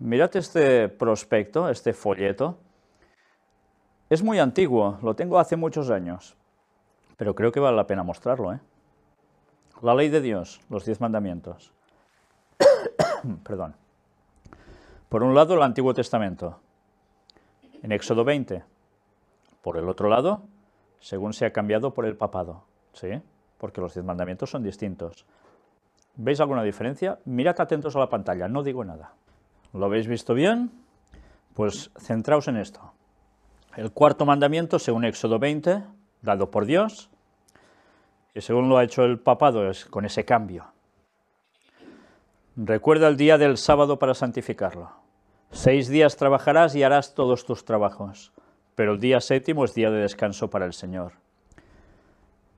Mirad este prospecto, este folleto. Es muy antiguo, lo tengo hace muchos años, pero creo que vale la pena mostrarlo. ¿eh? La ley de Dios, los diez mandamientos. Perdón. Por un lado, el Antiguo Testamento, en Éxodo 20. Por el otro lado, según se ha cambiado por el papado, ¿sí? porque los diez mandamientos son distintos. ¿Veis alguna diferencia? Mirad atentos a la pantalla, no digo nada. ¿Lo habéis visto bien? Pues centraos en esto. El cuarto mandamiento, según Éxodo 20, dado por Dios, y según lo ha hecho el papado, es con ese cambio. Recuerda el día del sábado para santificarlo. Seis días trabajarás y harás todos tus trabajos, pero el día séptimo es día de descanso para el Señor.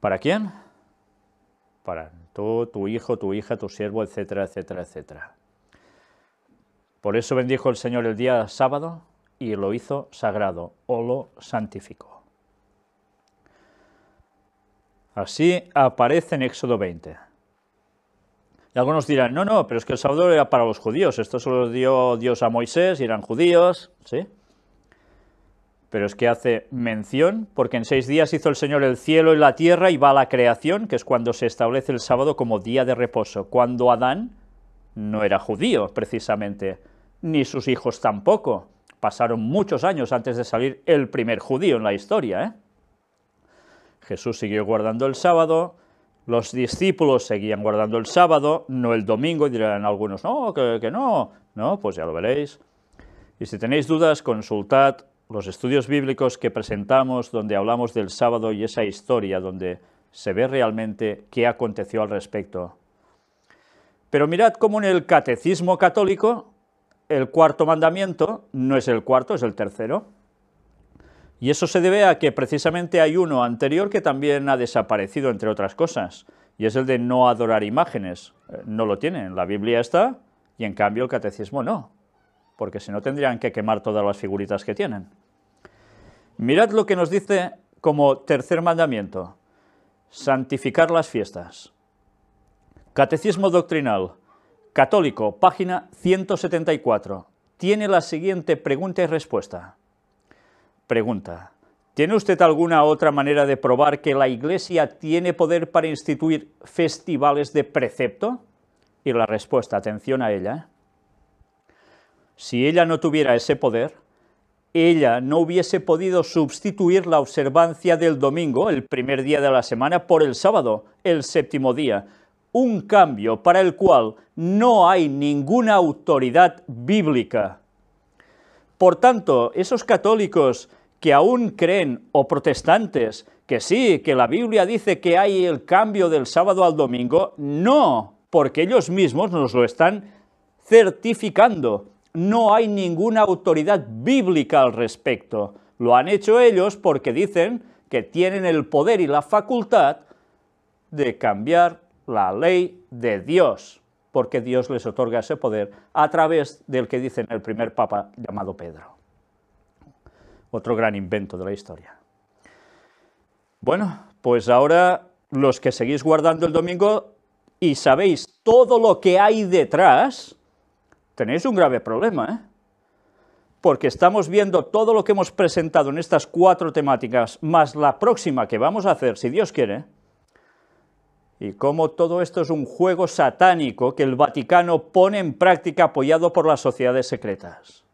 ¿Para quién? Para tú, tu hijo, tu hija, tu siervo, etcétera, etcétera, etcétera. Por eso bendijo el Señor el día sábado y lo hizo sagrado o lo santificó. Así aparece en Éxodo 20. Y algunos dirán, no, no, pero es que el sábado era para los judíos, esto solo dio Dios a Moisés y eran judíos, ¿sí? Pero es que hace mención, porque en seis días hizo el Señor el cielo y la tierra y va a la creación, que es cuando se establece el sábado como día de reposo, cuando Adán no era judío, precisamente, ni sus hijos tampoco. Pasaron muchos años antes de salir el primer judío en la historia. ¿eh? Jesús siguió guardando el sábado, los discípulos seguían guardando el sábado, no el domingo, dirán algunos, no, que no, no, pues ya lo veréis. Y si tenéis dudas, consultad los estudios bíblicos que presentamos donde hablamos del sábado y esa historia donde se ve realmente qué aconteció al respecto. Pero mirad cómo en el catecismo católico el cuarto mandamiento no es el cuarto, es el tercero. Y eso se debe a que precisamente hay uno anterior que también ha desaparecido, entre otras cosas, y es el de no adorar imágenes. Eh, no lo tienen, la Biblia está, y en cambio el catecismo no, porque si no tendrían que quemar todas las figuritas que tienen. Mirad lo que nos dice como tercer mandamiento, santificar las fiestas. Catecismo doctrinal, Católico, página 174. Tiene la siguiente pregunta y respuesta. Pregunta. ¿Tiene usted alguna otra manera de probar que la Iglesia tiene poder para instituir festivales de precepto? Y la respuesta, atención a ella. Si ella no tuviera ese poder, ella no hubiese podido sustituir la observancia del domingo, el primer día de la semana, por el sábado, el séptimo día, un cambio para el cual no hay ninguna autoridad bíblica. Por tanto, esos católicos que aún creen, o protestantes, que sí, que la Biblia dice que hay el cambio del sábado al domingo, no, porque ellos mismos nos lo están certificando. No hay ninguna autoridad bíblica al respecto. Lo han hecho ellos porque dicen que tienen el poder y la facultad de cambiar la ley de Dios, porque Dios les otorga ese poder a través del que dicen el primer papa llamado Pedro. Otro gran invento de la historia. Bueno, pues ahora los que seguís guardando el domingo y sabéis todo lo que hay detrás, tenéis un grave problema, ¿eh? porque estamos viendo todo lo que hemos presentado en estas cuatro temáticas, más la próxima que vamos a hacer, si Dios quiere, y cómo todo esto es un juego satánico que el Vaticano pone en práctica apoyado por las sociedades secretas,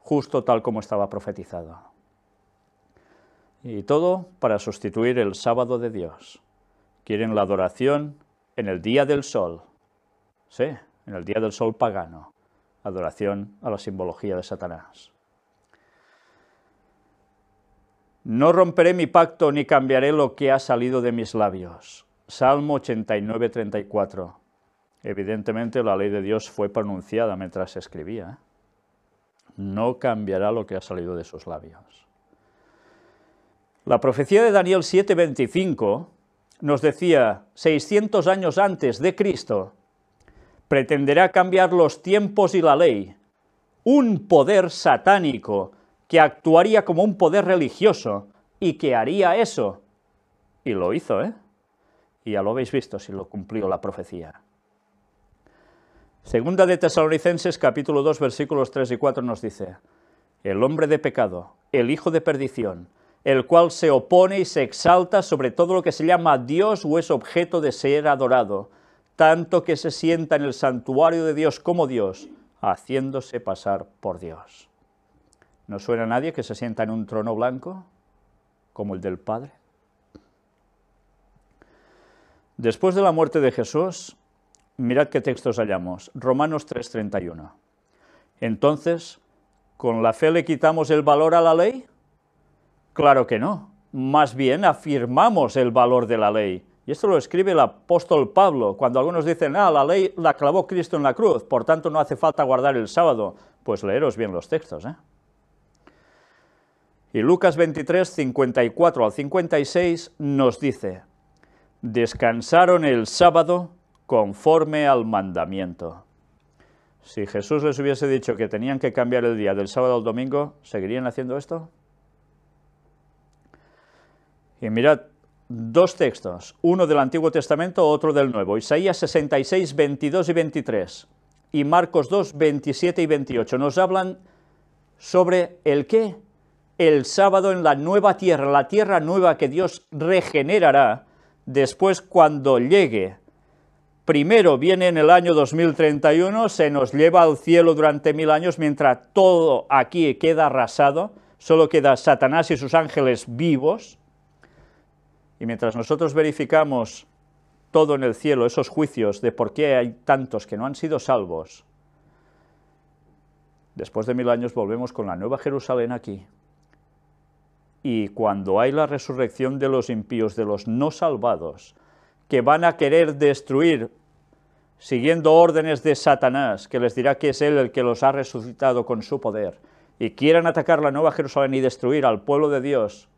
justo tal como estaba profetizado. Y todo para sustituir el sábado de Dios. Quieren la adoración en el día del sol, sí, en el día del sol pagano, adoración a la simbología de Satanás. No romperé mi pacto ni cambiaré lo que ha salido de mis labios Salmo 89, 34. Evidentemente la ley de Dios fue pronunciada mientras se escribía. ¿eh? No cambiará lo que ha salido de sus labios. La profecía de Daniel 7:25 nos decía, 600 años antes de Cristo, pretenderá cambiar los tiempos y la ley, un poder satánico que actuaría como un poder religioso y que haría eso. Y lo hizo, ¿eh? y ya lo habéis visto si lo cumplió la profecía. Segunda de Tesalonicenses capítulo 2 versículos 3 y 4 nos dice, el hombre de pecado, el hijo de perdición, el cual se opone y se exalta sobre todo lo que se llama Dios o es objeto de ser adorado, tanto que se sienta en el santuario de Dios como Dios, haciéndose pasar por Dios. ¿No suena a nadie que se sienta en un trono blanco como el del Padre? Después de la muerte de Jesús, mirad qué textos hallamos. Romanos 3:31. Entonces, ¿con la fe le quitamos el valor a la ley? Claro que no. Más bien afirmamos el valor de la ley. Y esto lo escribe el apóstol Pablo, cuando algunos dicen, ah, la ley la clavó Cristo en la cruz, por tanto no hace falta guardar el sábado. Pues leeros bien los textos. ¿eh? Y Lucas 23, 54 al 56 nos dice, descansaron el sábado conforme al mandamiento. Si Jesús les hubiese dicho que tenían que cambiar el día del sábado al domingo, ¿seguirían haciendo esto? Y mirad, dos textos, uno del Antiguo Testamento, otro del Nuevo, Isaías 66, 22 y 23, y Marcos 2, 27 y 28, nos hablan sobre el qué, el sábado en la nueva tierra, la tierra nueva que Dios regenerará, después cuando llegue. Primero viene en el año 2031, se nos lleva al cielo durante mil años, mientras todo aquí queda arrasado, solo queda Satanás y sus ángeles vivos, y mientras nosotros verificamos todo en el cielo, esos juicios de por qué hay tantos que no han sido salvos, después de mil años volvemos con la nueva Jerusalén aquí, y cuando hay la resurrección de los impíos, de los no salvados, que van a querer destruir, siguiendo órdenes de Satanás, que les dirá que es él el que los ha resucitado con su poder, y quieran atacar la Nueva Jerusalén y destruir al pueblo de Dios,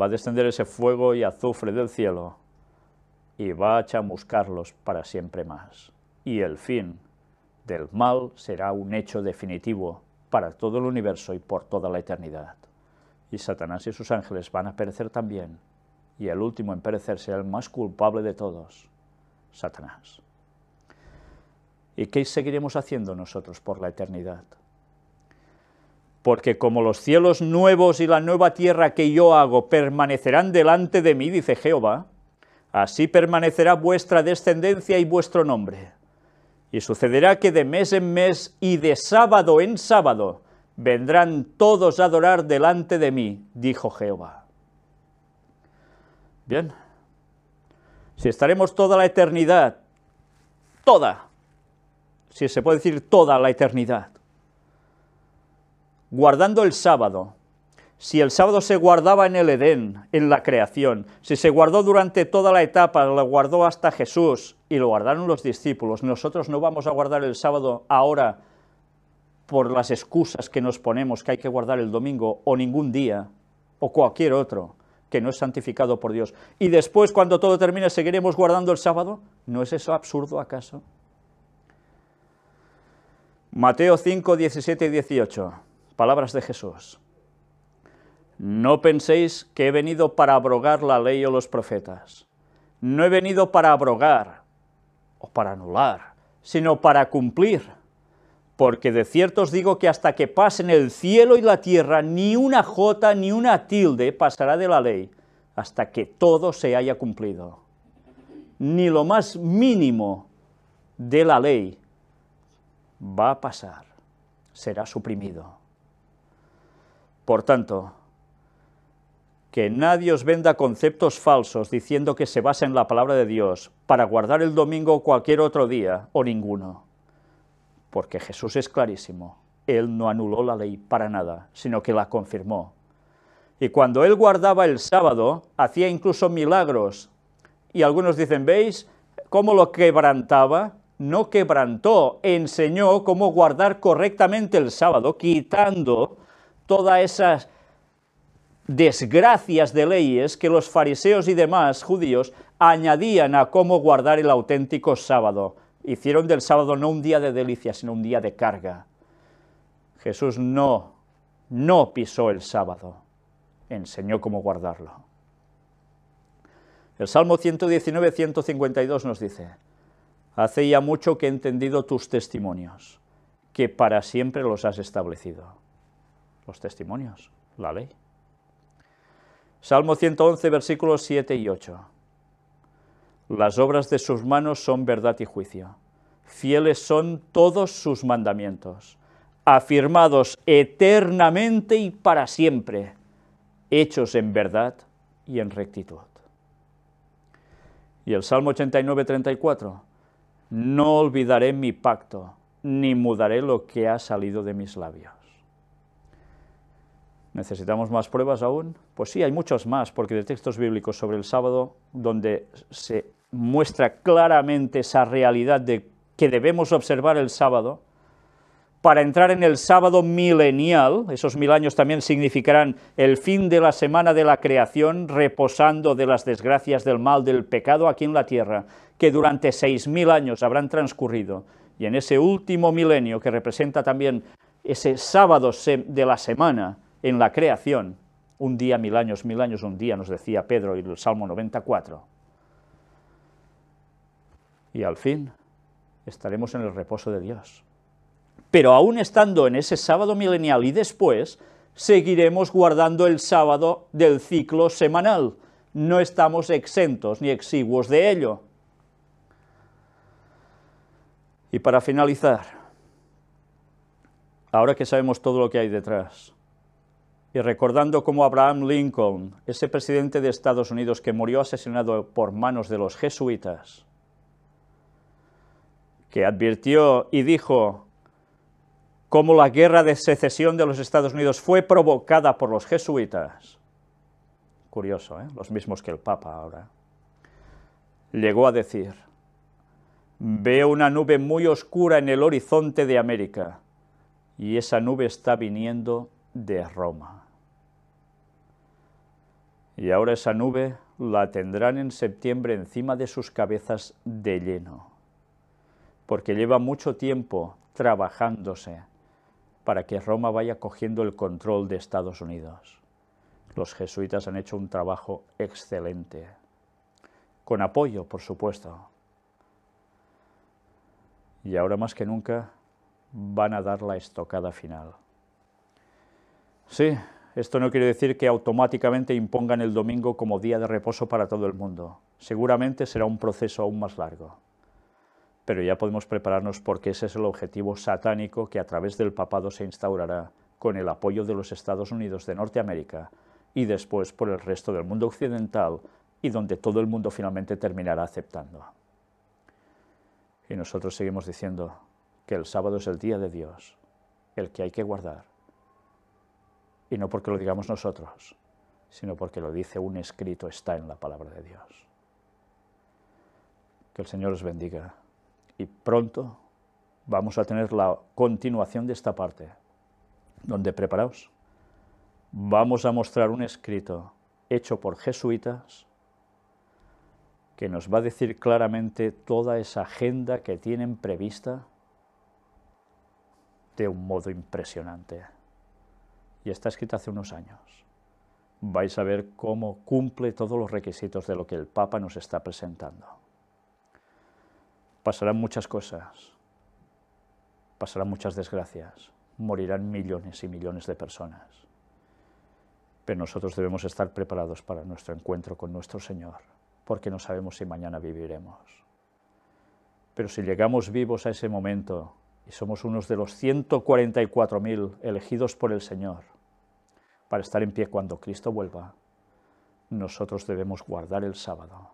va a descender ese fuego y azufre del cielo y va a chamuscarlos para siempre más. Y el fin del mal será un hecho definitivo para todo el universo y por toda la eternidad y Satanás y sus ángeles van a perecer también, y el último en perecer será el más culpable de todos, Satanás. ¿Y qué seguiremos haciendo nosotros por la eternidad? Porque como los cielos nuevos y la nueva tierra que yo hago permanecerán delante de mí, dice Jehová, así permanecerá vuestra descendencia y vuestro nombre. Y sucederá que de mes en mes y de sábado en sábado vendrán todos a adorar delante de mí, dijo Jehová. Bien, si estaremos toda la eternidad, toda, si se puede decir toda la eternidad, guardando el sábado, si el sábado se guardaba en el Edén, en la creación, si se guardó durante toda la etapa, lo guardó hasta Jesús y lo guardaron los discípulos, nosotros no vamos a guardar el sábado ahora, por las excusas que nos ponemos que hay que guardar el domingo o ningún día o cualquier otro que no es santificado por Dios. Y después, cuando todo termine, ¿seguiremos guardando el sábado? ¿No es eso absurdo acaso? Mateo 5, 17 y 18. Palabras de Jesús. No penséis que he venido para abrogar la ley o los profetas. No he venido para abrogar o para anular, sino para cumplir porque de cierto os digo que hasta que pasen el cielo y la tierra, ni una jota ni una tilde pasará de la ley, hasta que todo se haya cumplido. Ni lo más mínimo de la ley va a pasar, será suprimido. Por tanto, que nadie os venda conceptos falsos diciendo que se basa en la palabra de Dios para guardar el domingo o cualquier otro día o ninguno porque Jesús es clarísimo. Él no anuló la ley para nada, sino que la confirmó. Y cuando él guardaba el sábado, hacía incluso milagros. Y algunos dicen, ¿veis cómo lo quebrantaba? No quebrantó, enseñó cómo guardar correctamente el sábado, quitando todas esas desgracias de leyes que los fariseos y demás judíos añadían a cómo guardar el auténtico sábado hicieron del sábado no un día de delicia, sino un día de carga. Jesús no, no pisó el sábado, enseñó cómo guardarlo. El Salmo 119, 152 nos dice, Hace ya mucho que he entendido tus testimonios, que para siempre los has establecido. Los testimonios, la ley. Salmo 111, versículos 7 y 8. Las obras de sus manos son verdad y juicio. Fieles son todos sus mandamientos, afirmados eternamente y para siempre, hechos en verdad y en rectitud. Y el Salmo 89, 34, no olvidaré mi pacto, ni mudaré lo que ha salido de mis labios. ¿Necesitamos más pruebas aún? Pues sí, hay muchas más, porque de textos bíblicos sobre el sábado, donde se muestra claramente esa realidad de que debemos observar el sábado, para entrar en el sábado milenial, esos mil años también significarán el fin de la semana de la creación, reposando de las desgracias del mal, del pecado aquí en la tierra, que durante seis mil años habrán transcurrido, y en ese último milenio que representa también ese sábado de la semana en la creación, un día, mil años, mil años, un día, nos decía Pedro y el Salmo 94 y al fin estaremos en el reposo de Dios. Pero aún estando en ese sábado milenial y después, seguiremos guardando el sábado del ciclo semanal. No estamos exentos ni exiguos de ello. Y para finalizar, ahora que sabemos todo lo que hay detrás, y recordando cómo Abraham Lincoln, ese presidente de Estados Unidos que murió asesinado por manos de los jesuitas, que advirtió y dijo cómo la guerra de secesión de los Estados Unidos fue provocada por los jesuitas. Curioso, ¿eh? los mismos que el Papa ahora. Llegó a decir, veo una nube muy oscura en el horizonte de América y esa nube está viniendo de Roma. Y ahora esa nube la tendrán en septiembre encima de sus cabezas de lleno porque lleva mucho tiempo trabajándose para que Roma vaya cogiendo el control de Estados Unidos. Los jesuitas han hecho un trabajo excelente, con apoyo, por supuesto. Y ahora más que nunca van a dar la estocada final. Sí, esto no quiere decir que automáticamente impongan el domingo como día de reposo para todo el mundo. Seguramente será un proceso aún más largo pero ya podemos prepararnos porque ese es el objetivo satánico que a través del papado se instaurará con el apoyo de los Estados Unidos de Norteamérica y después por el resto del mundo occidental y donde todo el mundo finalmente terminará aceptando. Y nosotros seguimos diciendo que el sábado es el día de Dios, el que hay que guardar. Y no porque lo digamos nosotros, sino porque lo dice un escrito, está en la palabra de Dios. Que el Señor os bendiga y pronto vamos a tener la continuación de esta parte, donde preparaos. Vamos a mostrar un escrito hecho por jesuitas que nos va a decir claramente toda esa agenda que tienen prevista de un modo impresionante. Y está escrito hace unos años. Vais a ver cómo cumple todos los requisitos de lo que el Papa nos está presentando pasarán muchas cosas, pasarán muchas desgracias, morirán millones y millones de personas. Pero nosotros debemos estar preparados para nuestro encuentro con nuestro Señor, porque no sabemos si mañana viviremos. Pero si llegamos vivos a ese momento y somos unos de los 144.000 elegidos por el Señor para estar en pie cuando Cristo vuelva, nosotros debemos guardar el sábado,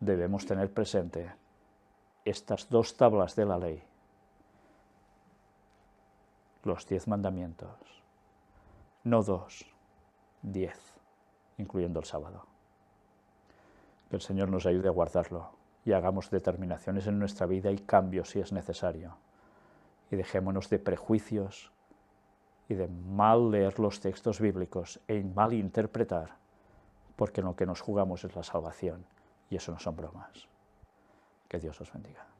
debemos tener presente estas dos tablas de la ley, los diez mandamientos, no dos, diez, incluyendo el sábado. Que el Señor nos ayude a guardarlo y hagamos determinaciones en nuestra vida y cambios si es necesario. Y dejémonos de prejuicios y de mal leer los textos bíblicos e mal interpretar, porque lo que nos jugamos es la salvación y eso no son bromas. Que Dios os bendiga.